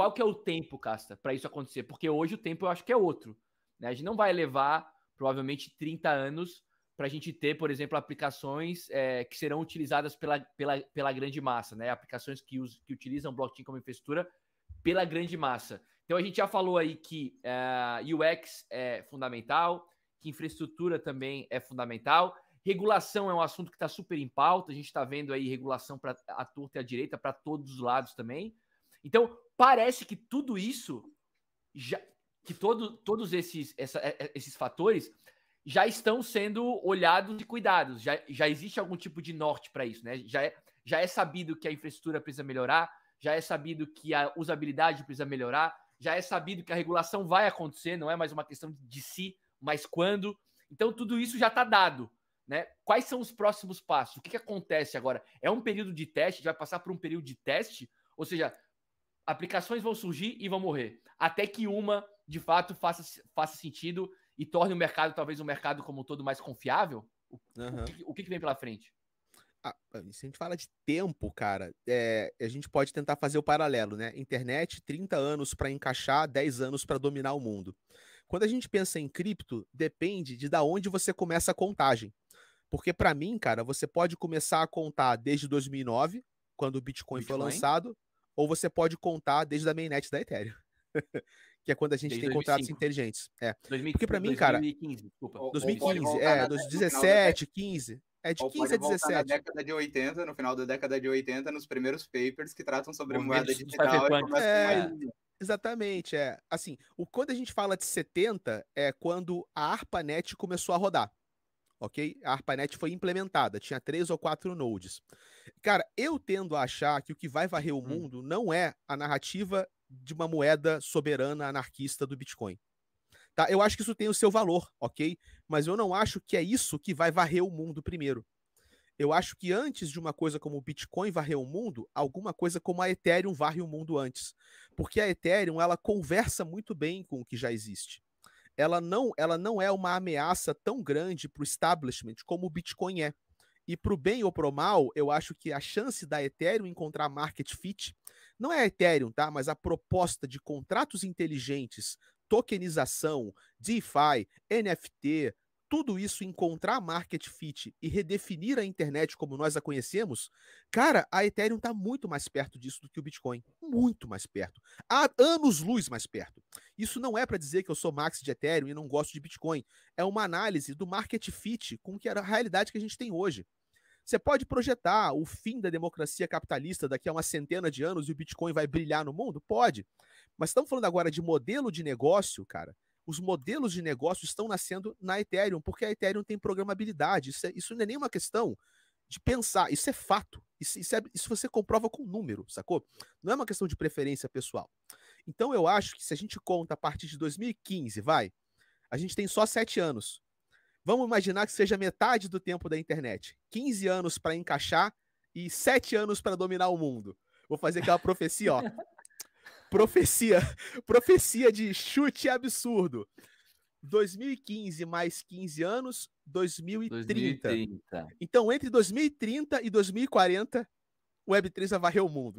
Qual que é o tempo, Casta, para isso acontecer? Porque hoje o tempo eu acho que é outro. Né? A gente não vai levar, provavelmente, 30 anos para a gente ter, por exemplo, aplicações é, que serão utilizadas pela, pela, pela grande massa, né? Aplicações que, us, que utilizam blockchain como infraestrutura pela grande massa. Então a gente já falou aí que uh, é, UX é fundamental, que infraestrutura também é fundamental. Regulação é um assunto que está super em pauta, a gente está vendo aí regulação para a torta e a direita, para todos os lados também. Então, parece que tudo isso, já, que todo, todos esses, essa, é, é, esses fatores já estão sendo olhados e cuidados. Já, já existe algum tipo de norte para isso, né? Já é, já é sabido que a infraestrutura precisa melhorar, já é sabido que a usabilidade precisa melhorar, já é sabido que a regulação vai acontecer, não é mais uma questão de si, mas quando. Então, tudo isso já está dado. Né? Quais são os próximos passos? O que, que acontece agora? É um período de teste? A gente vai passar por um período de teste? Ou seja, aplicações vão surgir e vão morrer. Até que uma, de fato, faça, faça sentido e torne o mercado, talvez, um mercado como um todo mais confiável? O, uhum. o, que, o que vem pela frente? Ah, se a gente fala de tempo, cara, é, a gente pode tentar fazer o paralelo, né? Internet, 30 anos para encaixar, 10 anos para dominar o mundo. Quando a gente pensa em cripto, depende de da onde você começa a contagem. Porque para mim, cara, você pode começar a contar desde 2009, quando o Bitcoin, Bitcoin? foi lançado, ou você pode contar desde a mainnet da Ethereum. que é quando a gente desde tem 2005. contratos inteligentes. É. 2015, Porque para mim, cara, 2015, desculpa. 2015, é, 2017, 15, é de 15 a 17. Na década de 80, no final da década de 80, nos primeiros papers que tratam sobre moeda digital. É, exatamente, é. Assim, o, quando a gente fala de 70, é quando a ARPANET começou a rodar. Ok? A ARPANET foi implementada, tinha três ou quatro nodes. Cara, eu tendo a achar que o que vai varrer o hum. mundo não é a narrativa de uma moeda soberana anarquista do Bitcoin. Tá? Eu acho que isso tem o seu valor, ok? Mas eu não acho que é isso que vai varrer o mundo primeiro. Eu acho que antes de uma coisa como o Bitcoin varrer o mundo, alguma coisa como a Ethereum varre o mundo antes. Porque a Ethereum, ela conversa muito bem com o que já existe. Ela não, ela não é uma ameaça tão grande para o establishment como o Bitcoin é. E para o bem ou para o mal, eu acho que a chance da Ethereum encontrar market fit não é a Ethereum, tá? Mas a proposta de contratos inteligentes, tokenização, DeFi, NFT, tudo isso encontrar market fit e redefinir a internet como nós a conhecemos, cara, a Ethereum está muito mais perto disso do que o Bitcoin. Muito mais perto. Há anos-luz mais perto. Isso não é para dizer que eu sou max de Ethereum e não gosto de Bitcoin. É uma análise do market fit com que era a realidade que a gente tem hoje. Você pode projetar o fim da democracia capitalista daqui a uma centena de anos e o Bitcoin vai brilhar no mundo? Pode. Mas estamos falando agora de modelo de negócio, cara os modelos de negócio estão nascendo na Ethereum, porque a Ethereum tem programabilidade. Isso, é, isso não é nenhuma questão de pensar, isso é fato. Isso, isso, é, isso, você comprova com número, sacou? Não é uma questão de preferência pessoal. Então eu acho que se a gente conta a partir de 2015, vai, a gente tem só sete anos. Vamos imaginar que seja metade do tempo da internet. 15 anos para encaixar e sete anos para dominar o mundo. Vou fazer aquela profecia, ó. Profecia. Profecia de chute absurdo. 2015 mais 15 anos, 2030. 2030. Então, entre 2030 e 2040, o Web3 vai varrer o mundo.